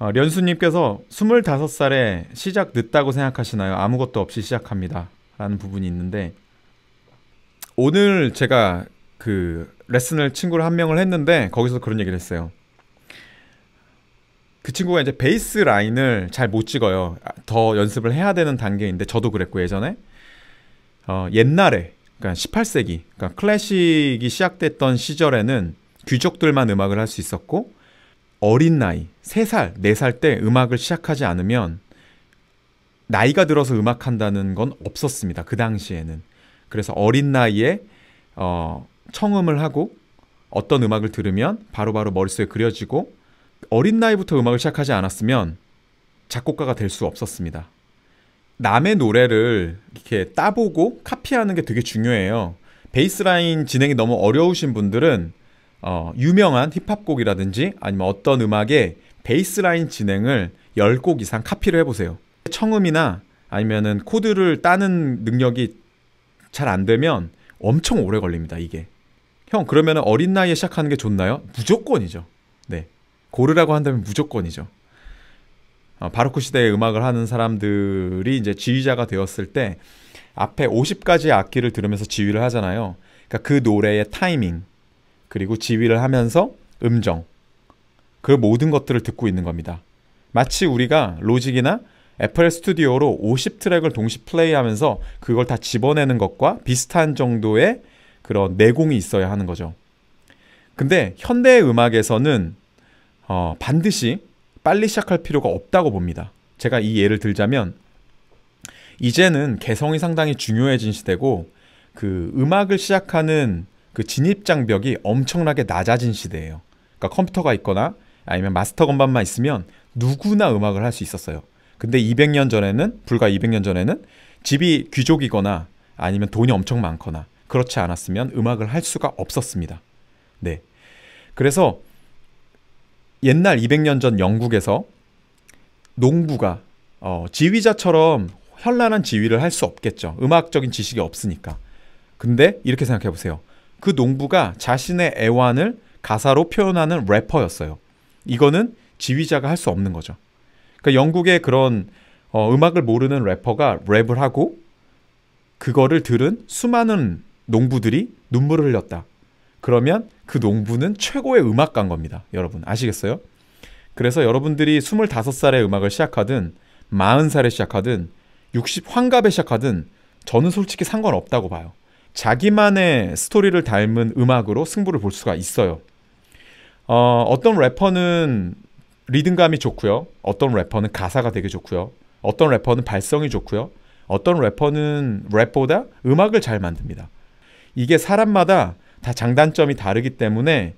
어, 련수님께서 25살에 시작 늦다고 생각하시나요? 아무것도 없이 시작합니다. 라는 부분이 있는데 오늘 제가 그 레슨을 친구를 한 명을 했는데 거기서 그런 얘기를 했어요. 그 친구가 이제 베이스 라인을 잘 못 찍어요. 더 연습을 해야 되는 단계인데 저도 그랬고 예전에 어, 옛날에 그러니까 18세기 그러니까 클래식이 시작됐던 시절에는 귀족들만 음악을 할 수 있었고 어린 나이, 3살, 4살 때 음악을 시작하지 않으면 나이가 들어서 음악한다는 건 없었습니다. 그 당시에는. 그래서 어린 나이에 어, 청음을 하고 어떤 음악을 들으면 바로바로 바로 머릿속에 그려지고 어린 나이부터 음악을 시작하지 않았으면 작곡가가 될 수 없었습니다. 남의 노래를 이렇게 따보고 카피하는 게 되게 중요해요. 베이스라인 진행이 너무 어려우신 분들은 어, 유명한 힙합곡이라든지 아니면 어떤 음악의 베이스라인 진행을 10곡 이상 카피를 해보세요. 청음이나 아니면은 코드를 따는 능력이 잘 안 되면 엄청 오래 걸립니다, 이게. 형, 그러면 은 어린 나이에 시작하는 게 좋나요? 무조건이죠. 네. 고르라고 한다면 무조건이죠. 어, 바로크 시대의 음악을 하는 사람들이 이제 지휘자가 되었을 때 앞에 5 0가지 악기를 들으면서 지휘를 하잖아요. 그러니까 그 노래의 타이밍, 그리고 지휘를 하면서 음정 그 모든 것들을 듣고 있는 겁니다. 마치 우리가 로직이나 애플 스튜디오로 50트랙을 동시 플레이하면서 그걸 다 집어내는 것과 비슷한 정도의 그런 내공이 있어야 하는 거죠. 근데 현대 음악에서는 어, 반드시 빨리 시작할 필요가 없다고 봅니다. 제가 이 예를 들자면 이제는 개성이 상당히 중요해진 시대고 그 음악을 시작하는 그 진입 장벽이 엄청나게 낮아진 시대예요. 그러니까 컴퓨터가 있거나 아니면 마스터 건반만 있으면 누구나 음악을 할 수 있었어요. 근데 200년 전에는 불과 200년 전에는 집이 귀족이거나 아니면 돈이 엄청 많거나 그렇지 않았으면 음악을 할 수가 없었습니다. 네. 그래서 옛날 200년 전 영국에서 농부가 어, 지휘자처럼 현란한 지휘를 할 수 없겠죠. 음악적인 지식이 없으니까. 근데 이렇게 생각해 보세요. 그 농부가 자신의 애환을 가사로 표현하는 래퍼였어요. 이거는 지휘자가 할 수 없는 거죠. 그러니까 영국의 그런 어, 음악을 모르는 래퍼가 랩을 하고 그거를 들은 수많은 농부들이 눈물을 흘렸다. 그러면 그 농부는 최고의 음악가인 겁니다. 여러분 아시겠어요? 그래서 여러분들이 25살의 음악을 시작하든 40살에 시작하든 60 환갑에 시작하든 저는 솔직히 상관없다고 봐요. 자기만의 스토리를 닮은 음악으로 승부를 볼 수가 있어요. 어, 어떤 래퍼는 리듬감이 좋고요. 어떤 래퍼는 가사가 되게 좋고요. 어떤 래퍼는 발성이 좋고요. 어떤 래퍼는 랩보다 음악을 잘 만듭니다. 이게 사람마다 다 장단점이 다르기 때문에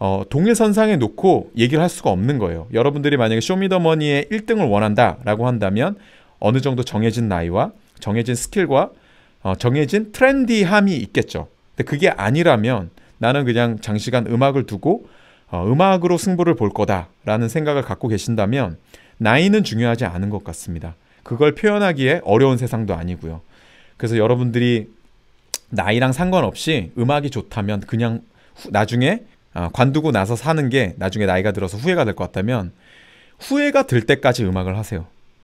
어, 동일선상에 놓고 얘기를 할 수가 없는 거예요. 여러분들이 만약에 쇼미더머니의 1등을 원한다라고 한다면 어느 정도 정해진 나이와 정해진 스킬과 어, 정해진 트렌디함이 있겠죠. 근데 그게 아니라면 나는 그냥 장시간 음악을 두고 어, 음악으로 승부를 볼 거다라는 생각을 갖고 계신다면 나이는 중요하지 않은 것 같습니다. 그걸 표현하기에 어려운 세상도 아니고요. 그래서 여러분들이 나이랑 상관없이 음악이 좋다면 그냥 후, 나중에 어, 관두고 나서 사는 게 나중에 나이가 들어서 후회가 될 것 같다면 후회가 들 때까지 음악을 하세요.